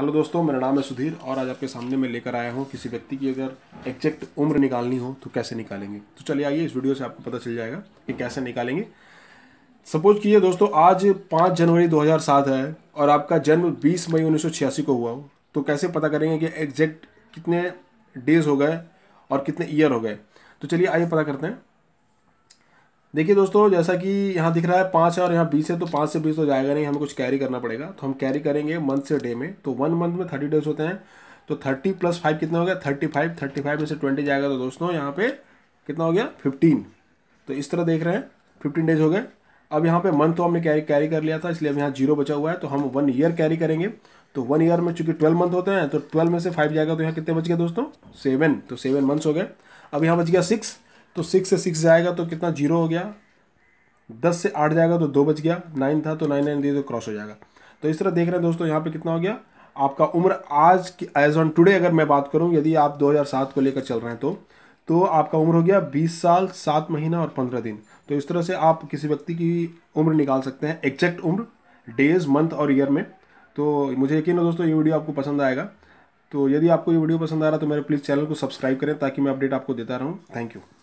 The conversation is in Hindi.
हेलो दोस्तों मेरा नाम है सुधीर और आज आपके सामने मैं लेकर आया हूँ किसी व्यक्ति की अगर एग्जैक्ट उम्र निकालनी हो तो कैसे निकालेंगे तो चलिए आइए इस वीडियो से आपको पता चल जाएगा कि कैसे निकालेंगे सपोज कीजिए दोस्तों आज पाँच जनवरी 2007 है और आपका जन्म बीस मई उन्नीस को हुआ हो तो कैसे पता करेंगे कि एग्जैक्ट कितने डेज हो गए और कितने ईयर हो गए तो चलिए आइए पता करते हैं देखिए दोस्तों जैसा कि यहाँ दिख रहा है पाँच और यहाँ बीस है तो पाँच से बीस तो जाएगा नहीं हमें कुछ कैरी करना पड़ेगा तो हम कैरी करेंगे मंथ से डे में तो वन मंथ में थर्टी डेज होते हैं तो थर्टी प्लस फाइव कितना हो गया थर्टी फाइव थर्टी फाइव में से ट्वेंटी जाएगा तो दोस्तों यहाँ पे कितना हो गया फिफ्टीन तो इस तरह देख रहे हैं फिफ्टीन डेज हो गए अब यहाँ पे मंथ तो हमने कैरी कैरी कर लिया था इसलिए अब यहाँ जीरो बचा हुआ है तो हम वन ईयर कैरी करेंगे तो वन ईयर में चूंकि ट्वेल्व मंथ होते हैं तो ट्वेल्व में से फाइव जाएगा तो यहाँ कितने बच गए दोस्तों सेवन तो सेवन मंथ्स हो गए अब यहाँ बच गया सिक्स तो सिक्स से सिक्स जाएगा तो कितना जीरो हो गया दस से आठ जाएगा तो दो बज गया नाइन था तो नाइन नाइन दिए तो क्रॉस हो जाएगा तो इस तरह देख रहे हैं दोस्तों यहाँ पे कितना हो गया आपका उम्र आज की एज ऑन टुडे अगर मैं बात करूँ यदि आप 2007 को लेकर चल रहे हैं तो तो आपका उम्र हो गया 20 साल सात महीना और पंद्रह दिन तो इस तरह से आप किसी व्यक्ति की उम्र निकाल सकते हैं एग्जैक्ट उम्र डेज मंथ और ईयर में तो मुझे यकीन है दोस्तों ये वीडियो आपको पसंद आएगा तो यदि आपको ये वीडियो पसंद आ रहा है तो मेरे प्लीज़ चैनल को सब्सक्राइब करें ताकि मैं अपडेट आपको देता रहूँ थैंक यू